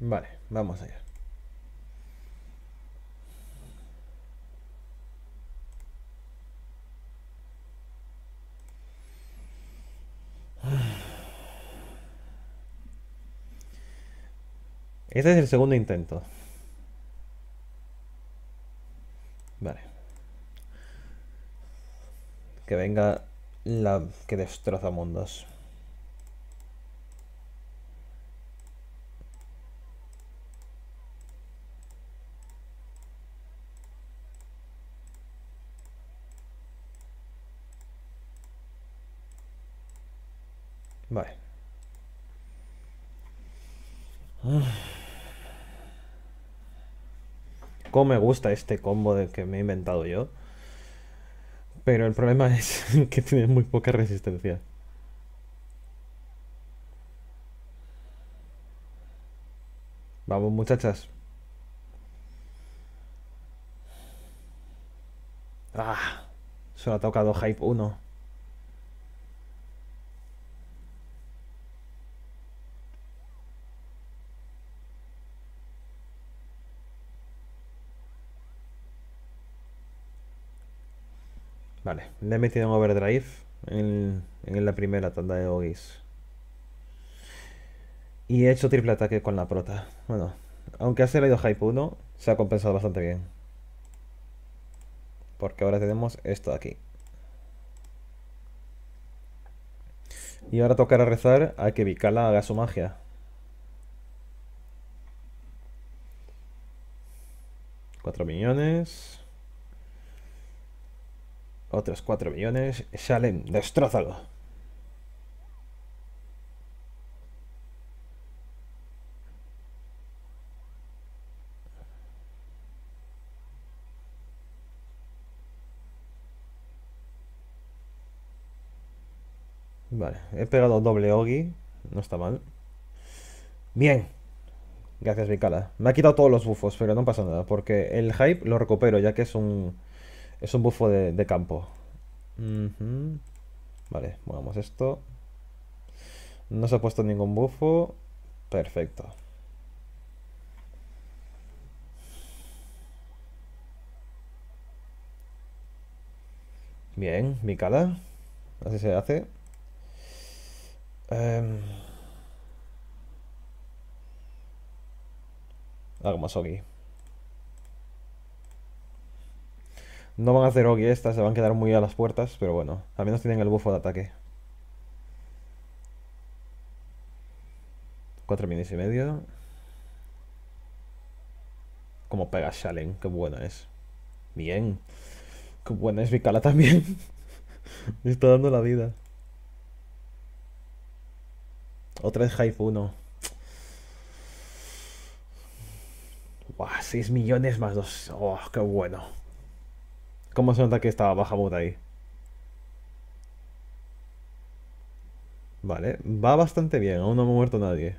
Vale, vamos allá. Este es el segundo intento. Vale. Que venga la que destroza mundos. Vale. Como me gusta este combo de que me he inventado yo. Pero el problema es que tiene muy poca resistencia. Vamos, muchachas. Ah, solo ha tocado Hype 1. Vale, le he metido en overdrive en, la primera tanda de Ogis. Y he hecho triple ataque con la prota. Bueno, aunque ha salido Hype 1, se ha compensado bastante bien. Porque ahora tenemos esto de aquí. Y ahora tocará rezar a que Vicala haga su magia. 4 millones. Otros 4 millones. Salen, destrozalo! Vale, he pegado doble Ogi. No está mal. Bien. Gracias, Vicala. Me ha quitado todos los bufos, pero no pasa nada, porque el hype lo recupero, ya que es un es un bufo de, campo. Vale, movamos esto. No se ha puesto ningún bufo. Perfecto. Bien, mi cara Así se hace. Hago em, más aquí. No van a hacer Oggy estas, se van a quedar muy a las puertas, pero bueno, al menos tienen el bufo de ataque. Cuatro minutos y medio. Como pega Shalen, qué buena es. Bien. Qué buena es Vicala también. Me está dando la vida. Otra es Hype 1. 6 millones más 2. Oh, qué bueno. ¿Cómo se nota que estaba Bahamut ahí? Vale, va bastante bien, aún no ha muerto nadie.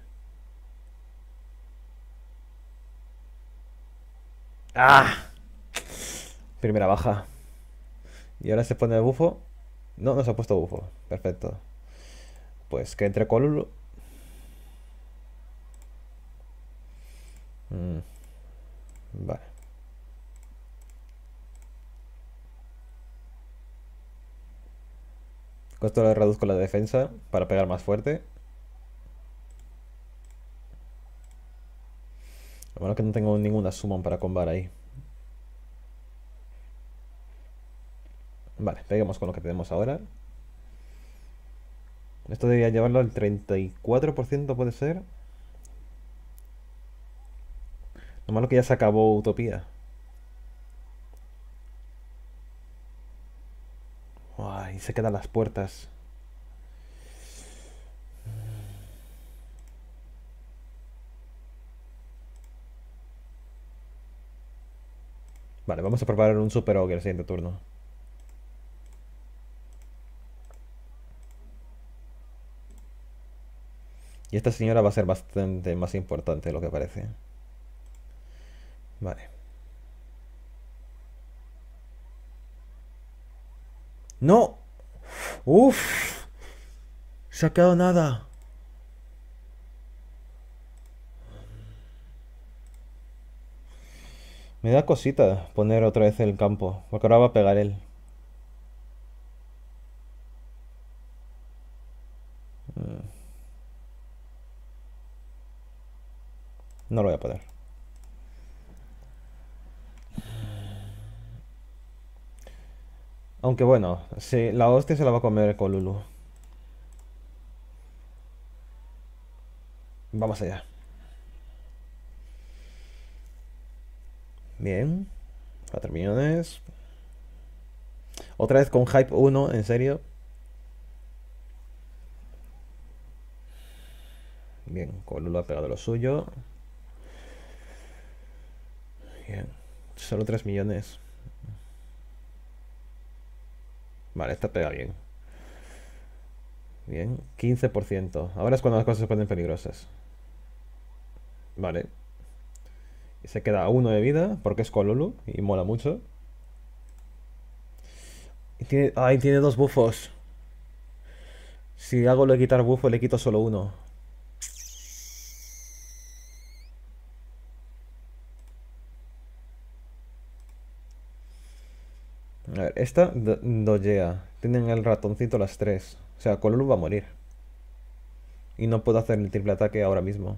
¡Ah! Primera baja. Y ahora se pone el bufo. No, no se ha puesto bufo. Perfecto. Pues que entre Colulu. Mm. Vale. Con esto le reduzco la defensa para pegar más fuerte. Lo es que no tengo ninguna summon para combar ahí. Vale, peguemos con lo que tenemos ahora. Esto debería llevarlo al 34% puede ser. Lo malo que ya se acabó Utopía. se quedan las puertas. Vale, vamos a preparar un Super Ogre el siguiente turno. Y esta señora va a ser bastante más importante lo que parece. Vale. ¡No! Uf. Se nada. Me da cosita poner otra vez el campo, porque ahora va a pegar él. Mm. No lo voy a poner. Aunque bueno, sí, la hostia se la va a comer Colulu Vamos allá. Bien. 4 millones. Otra vez con Hype 1, en serio. Bien, Colulu ha pegado lo suyo. Bien. Solo 3 millones. Vale, esta pega bien. Bien, 15%. Ahora es cuando las cosas se ponen peligrosas. Vale. Y se queda uno de vida porque es Colulu y mola mucho. Y tiene, tiene dos bufos. Si hago lo de quitar bufo, le quito solo uno. A ver, esta doyea. Tienen el ratoncito las tres. O sea, Colulu va a morir. Y no puedo hacer el triple ataque ahora mismo.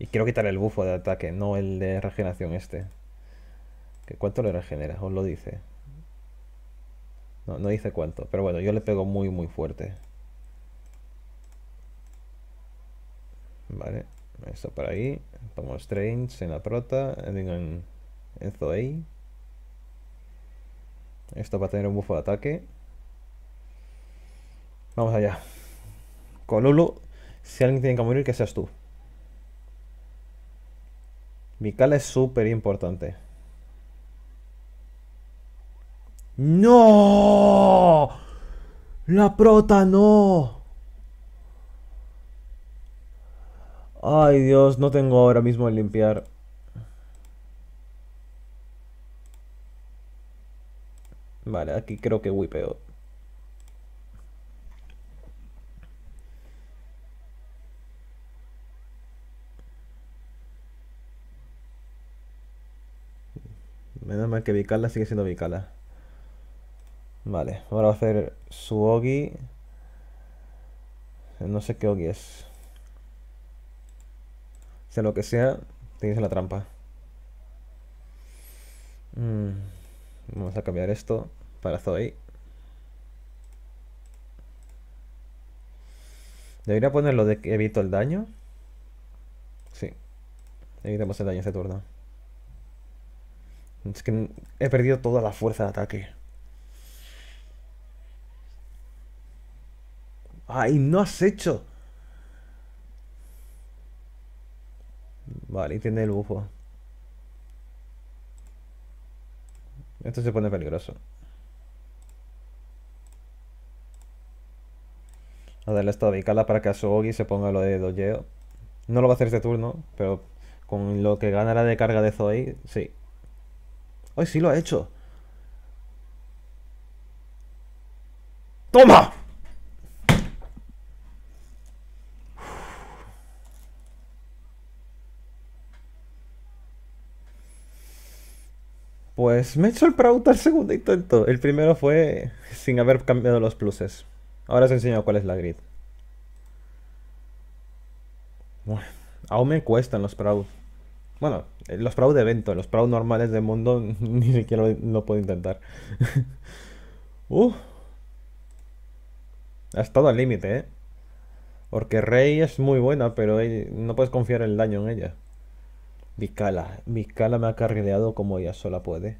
Y quiero quitar el bufo de ataque, no el de regeneración este. ¿Que ¿Cuánto le regenera? Os lo dice. No, no dice cuánto. Pero bueno, yo le pego muy, muy fuerte. Vale. Esto por ahí. Tomo Strange en la prota. En, en, en esto va a tener un buffo de ataque. Vamos allá. Con si alguien tiene que morir, que seas tú. Mi cala es súper importante. ¡No! ¡La prota no! Ay Dios, no tengo ahora mismo el limpiar. Vale, aquí creo que peor Menos mal que Vicala sigue siendo Vicala. Vale, ahora va a hacer su Ogi. No sé qué Ogi es. Sea lo que sea, tienes la trampa. Mm, vamos a cambiar esto para Zoe. Debería poner lo de que evito el daño. Sí. Evitamos el daño este turno. Es que he perdido toda la fuerza de ataque. ¡Ay, no has hecho! Vale, y tiene el bufo. Esto se pone peligroso. a darle de Bicala para que Asogi se ponga lo de Dojeo. No lo va a hacer este turno, pero con lo que ganará la de carga de Zoe, sí. hoy sí lo ha hecho! ¡Toma! Pues me he hecho el Prauta al segundo intento. El primero fue sin haber cambiado los pluses. Ahora os enseño cuál es la grid. aún me cuestan los Proud. Bueno, eh, los Proud de evento, los Proud normales del mundo ni siquiera lo, puedo intentar. Ha estado al límite, ¿eh? Porque Rey es muy buena, pero no puedes confiar en el daño en ella. Vicala. Vicala me ha carrileado como ella sola puede.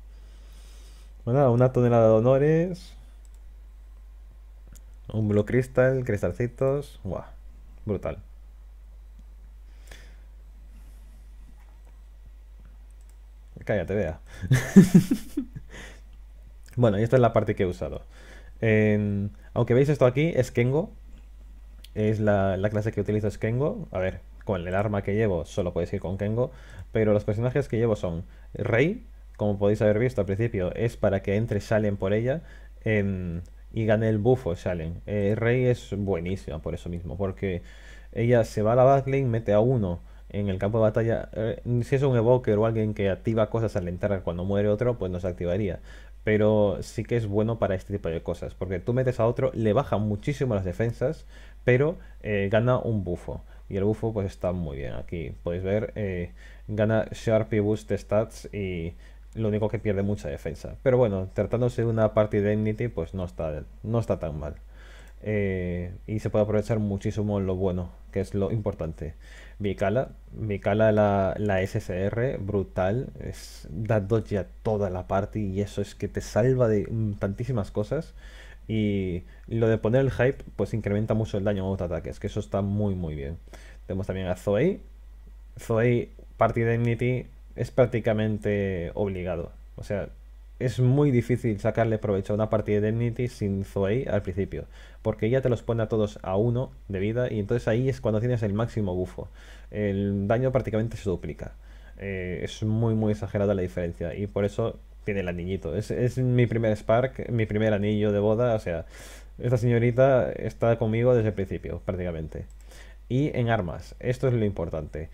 bueno, una tonelada de honores. Un Blue cristal, cristalcitos. ¡Guau! Brutal. Cállate, vea. bueno, y esta es la parte que he usado. aunque veis esto aquí, es Kengo. Es la, clase que utilizo es Kengo. A ver, con el arma que llevo solo puedes ir con Kengo. Pero los personajes que llevo son Rey, como podéis haber visto al principio, es para que entre y salen por ella. En y gana el buffo Shalen, eh, Rey es buenísima por eso mismo, porque ella se va a la backlane, mete a uno en el campo de batalla. Eh, si es un evoker o alguien que activa cosas al entrar cuando muere otro, pues no se activaría. Pero sí que es bueno para este tipo de cosas, porque tú metes a otro, le bajan muchísimo las defensas, pero eh, gana un bufo. Y el bufo pues está muy bien aquí. Podéis ver, gana Sharpie Boost Stats y lo único que pierde mucha defensa. Pero bueno, tratándose de una party Dignity, pues no está, no está tan mal. Eh, y se puede aprovechar muchísimo lo bueno, que es lo importante. Bicala. Mikala la, la SSR, brutal, es, da dodge a toda la party y eso es que te salva de tantísimas cosas. Y lo de poner el hype, pues incrementa mucho el daño a otros ataques, que eso está muy muy bien. Tenemos también a Zoe. Zoe, Party Dignity, es prácticamente obligado. O sea, es muy difícil sacarle provecho a una partida de Dignity sin Zoe al principio, porque ella te los pone a todos a uno de vida y entonces ahí es cuando tienes el máximo bufo. El daño prácticamente se duplica. Eh, es muy muy exagerada la diferencia y por eso tiene el anillito. Es, es mi primer Spark, mi primer anillo de boda, o sea, esta señorita está conmigo desde el principio prácticamente. Y en armas, esto es lo importante.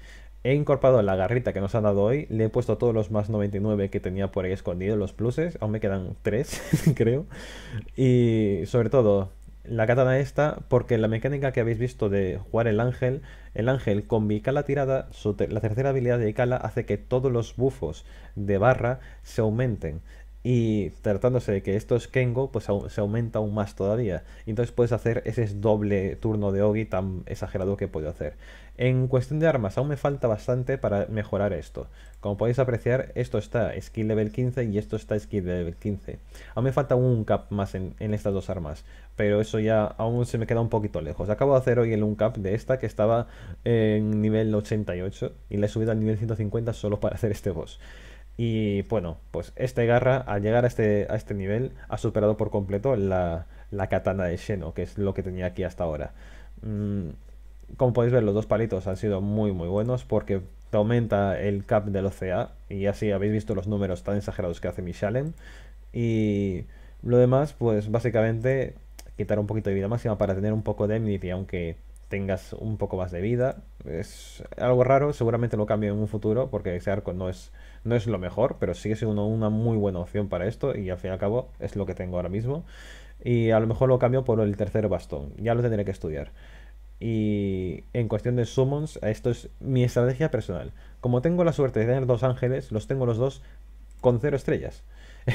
He incorporado la garrita que nos han dado hoy. Le he puesto todos los más 99 que tenía por ahí escondidos, los pluses. Aún me quedan 3, creo. Y sobre todo, la katana esta, porque la mecánica que habéis visto de jugar el ángel, el ángel con mi cala tirada, la tercera habilidad de Ikala hace que todos los bufos de barra se aumenten. Y tratándose de que esto es Kengo, pues se aumenta aún más todavía. Y entonces puedes hacer ese doble turno de Ogi tan exagerado que puedo hacer. En cuestión de armas, aún me falta bastante para mejorar esto. Como podéis apreciar, esto está skill level 15 y esto está skill level 15. Aún me falta un cap más en, estas dos armas, pero eso ya aún se me queda un poquito lejos. Acabo de hacer hoy el uncap de esta que estaba en nivel 88 y la he subido al nivel 150 solo para hacer este boss. Y bueno, pues este Garra, al llegar a este, a este nivel, ha superado por completo la, la katana de Sheno, que es lo que tenía aquí hasta ahora. Mm, como podéis ver, los dos palitos han sido muy muy buenos porque te aumenta el cap del OCA y así habéis visto los números tan exagerados que hace Michalem. Y lo demás, pues básicamente quitar un poquito de vida máxima para tener un poco de amnistía, aunque tengas un poco más de vida. Es algo raro, seguramente lo cambio en un futuro, porque ese arco no es, no es lo mejor, pero sigue siendo una muy buena opción para esto, y al fin y al cabo es lo que tengo ahora mismo. Y a lo mejor lo cambio por el tercer bastón, ya lo tendré que estudiar. Y en cuestión de summons, esto es mi estrategia personal. Como tengo la suerte de tener dos ángeles, los tengo los dos con cero estrellas.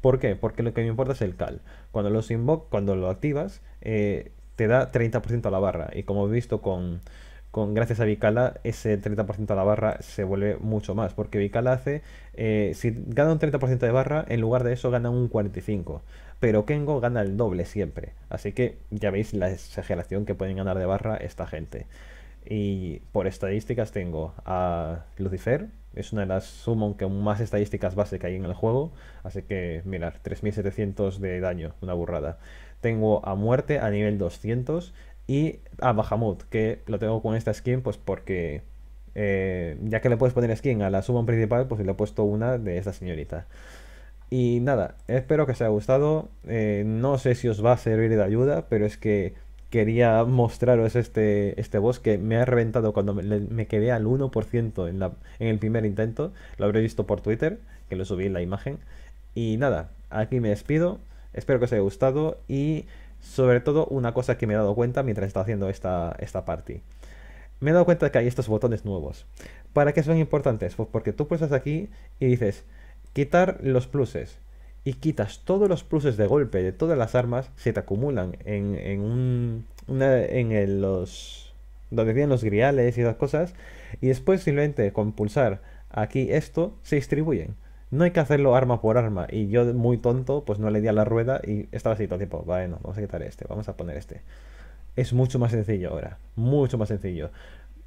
¿Por qué? Porque lo que me importa es el cal. Cuando los invocas cuando lo activas, eh, te da 30% a la barra. Y como he visto con, gracias a Vicala, ese 30% a la barra se vuelve mucho más. Porque Vicala hace, eh, si gana un 30% de barra, en lugar de eso gana un 45%. Pero Kengo gana el doble siempre. Así que ya veis la exageración que pueden ganar de barra esta gente. Y por estadísticas tengo a Lucifer, es una de las summon que más estadísticas base que hay en el juego, así que mirar, 3700 de daño, una burrada. Tengo a muerte a nivel 200 y a Bahamut, que lo tengo con esta skin pues porque... Eh, ya que le puedes poner skin a la suma principal, pues le he puesto una de esta señorita. Y nada, espero que os haya gustado. Eh, no sé si os va a servir de ayuda, pero es que quería mostraros este, este boss que me ha reventado cuando me, quedé al 1% en, la, en el primer intento. Lo habréis visto por Twitter, que lo subí en la imagen. Y nada, aquí me despido. Espero que os haya gustado y sobre todo una cosa que me he dado cuenta mientras estaba haciendo esta, esta party. Me he dado cuenta que hay estos botones nuevos. ¿Para qué son importantes? Pues porque tú pulsas aquí y dices quitar los pluses y quitas todos los pluses de golpe de todas las armas se te acumulan en, en un en los donde tienen los griales y esas cosas y después simplemente con pulsar aquí esto se distribuyen no hay que hacerlo arma por arma. Y yo, muy tonto, pues no le di a la rueda y estaba así todo el tiempo. Bueno, vamos a quitar este, vamos a poner este. Es mucho más sencillo ahora, mucho más sencillo.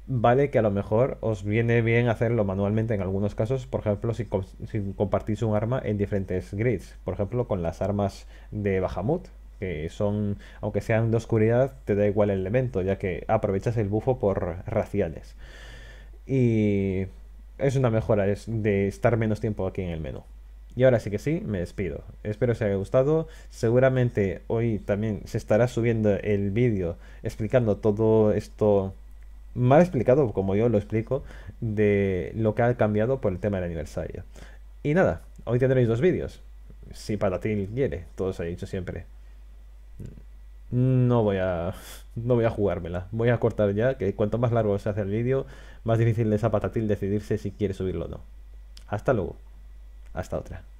Vale que a lo mejor os viene bien hacerlo manualmente en algunos casos, por ejemplo, si, compartís un arma en diferentes grids, por ejemplo, con las armas de Bahamut, que son, aunque sean de oscuridad, te da igual el elemento, ya que aprovechas el bufo por raciales. Y es una mejora de estar menos tiempo aquí en el menú. Y ahora sí que sí, me despido. Espero os haya gustado. Seguramente hoy también se estará subiendo el vídeo explicando todo esto mal explicado, como yo lo explico, de lo que ha cambiado por el tema del aniversario. Y nada, hoy tendréis dos vídeos. Si ti quiere, todo se ha dicho siempre. No voy a. No voy a jugármela. Voy a cortar ya, que cuanto más largo se hace el vídeo, más difícil de zapatatil Patatil decidirse si quiere subirlo o no. Hasta luego. Hasta otra.